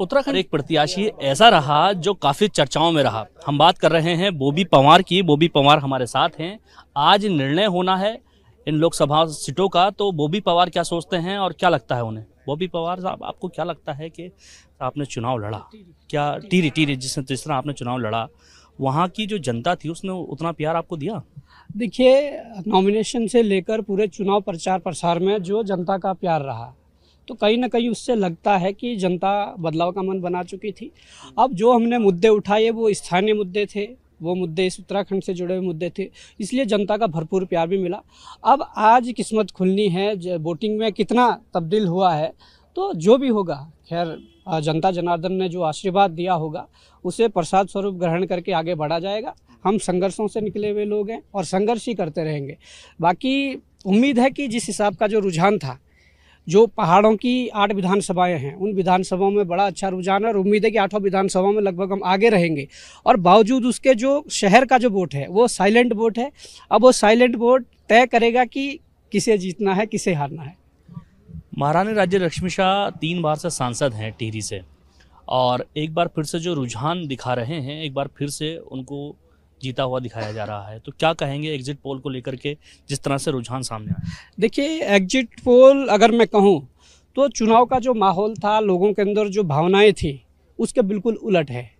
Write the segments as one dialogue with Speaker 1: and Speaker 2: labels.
Speaker 1: उत्तराखंड एक प्रत्याशी ऐसा रहा जो काफी चर्चाओं में रहा हम बात कर रहे हैं बोबी पंवार की बोबी पंवार हमारे साथ हैं आज निर्णय होना है इन लोकसभा सीटों का तो बोबी पवार क्या सोचते हैं और क्या लगता है उन्हें बोबी पवार साहब आपको क्या लगता है कि आपने चुनाव लड़ा क्या टीरी टीरी जिस जिस तरह आपने चुनाव लड़ा वहाँ की जो जनता थी उसने उतना प्यार आपको दिया देखिए नॉमिनेशन से लेकर पूरे चुनाव प्रचार
Speaker 2: प्रसार में जो जनता का प्यार रहा तो कहीं ना कहीं उससे लगता है कि जनता बदलाव का मन बना चुकी थी अब जो हमने मुद्दे उठाए वो स्थानीय मुद्दे थे वो मुद्दे इस उत्तराखंड से जुड़े हुए मुद्दे थे इसलिए जनता का भरपूर प्यार भी मिला अब आज किस्मत खुलनी है वोटिंग में कितना तब्दील हुआ है तो जो भी होगा खैर जनता जनार्दन ने जो आशीर्वाद दिया होगा उसे प्रसाद स्वरूप ग्रहण करके आगे बढ़ा जाएगा हम संघर्षों से निकले हुए लोग हैं और संघर्ष ही करते रहेंगे बाकी उम्मीद है कि जिस हिसाब का जो रुझान था जो पहाड़ों की आठ विधानसभाएं हैं उन विधानसभाओं में बड़ा अच्छा रुझान है और उम्मीद है कि आठों विधानसभाओं में लगभग हम आगे रहेंगे और बावजूद उसके जो शहर का जो वोट है वो साइलेंट वोट है अब वो साइलेंट वोट तय करेगा कि किसे जीतना है किसे हारना है
Speaker 1: महारानी राज्य लक्ष्मी शाह तीन बार से सांसद हैं टिहरी से और एक बार फिर से जो रुझान दिखा रहे हैं एक बार फिर से उनको जीता हुआ दिखाया जा रहा है तो क्या कहेंगे एग्जिट पोल को लेकर के जिस तरह से रुझान सामने आया देखिए एग्जिट पोल अगर मैं कहूँ तो
Speaker 2: चुनाव का जो माहौल था लोगों के अंदर जो भावनाएं थी उसके बिल्कुल उलट है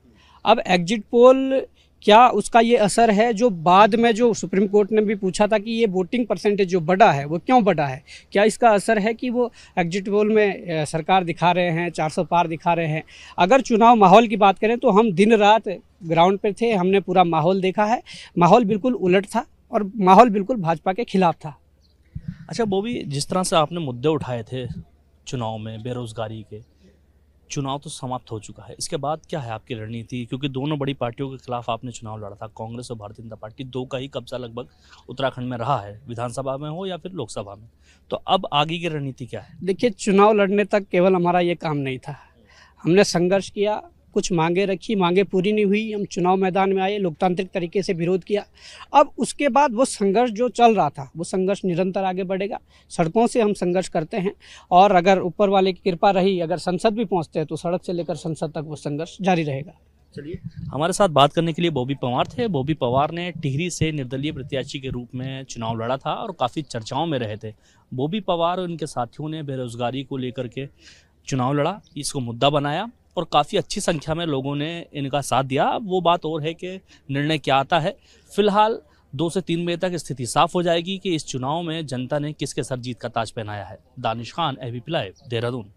Speaker 2: अब एग्जिट पोल क्या उसका ये असर है जो बाद में जो सुप्रीम कोर्ट ने भी पूछा था कि ये वोटिंग परसेंटेज जो बढ़ा है वो क्यों बढ़ा है क्या इसका असर है कि वो एग्जिट पोल में सरकार दिखा रहे हैं 400 पार दिखा रहे हैं अगर चुनाव माहौल की बात करें तो हम दिन रात ग्राउंड पे थे हमने पूरा माहौल देखा है माहौल बिल्कुल उलट था और माहौल बिल्कुल भाजपा के खिलाफ था
Speaker 1: अच्छा वो भी जिस तरह से आपने मुद्दे उठाए थे चुनाव में बेरोजगारी के चुनाव तो समाप्त हो चुका है इसके बाद क्या है आपकी रणनीति क्योंकि दोनों बड़ी पार्टियों के खिलाफ आपने चुनाव लड़ा था कांग्रेस और भारतीय जनता पार्टी दो का ही कब्जा लगभग उत्तराखंड में रहा है विधानसभा में हो या फिर लोकसभा में तो अब आगे की रणनीति क्या है
Speaker 2: देखिए चुनाव लड़ने तक केवल हमारा ये काम नहीं था हमने संघर्ष किया कुछ मांगे रखी मांगे पूरी नहीं हुई हम चुनाव मैदान में आए लोकतांत्रिक तरीके से विरोध किया अब उसके बाद वो संघर्ष जो चल रहा था वो संघर्ष निरंतर आगे बढ़ेगा सड़कों से हम संघर्ष करते हैं और अगर ऊपर वाले की कृपा रही अगर संसद भी पहुँचते हैं तो सड़क से लेकर संसद तक वो संघर्ष जारी रहेगा चलिए
Speaker 1: हमारे साथ बात करने के लिए बॉबी पवार थे बॉबी पवार ने टिहरी से निर्दलीय प्रत्याशी के रूप में चुनाव लड़ा था और काफ़ी चर्चाओं में रहे थे बॉबी पवार और उनके साथियों ने बेरोज़गारी को लेकर के चुनाव लड़ा इसको मुद्दा बनाया और काफ़ी अच्छी संख्या में लोगों ने इनका साथ दिया वो बात और है कि निर्णय क्या आता है फिलहाल दो से तीन बजे तक स्थिति साफ हो जाएगी कि इस चुनाव में जनता ने किसके सर जीत का ताज पहनाया है दानिश खान एबीपी लाइव देहरादून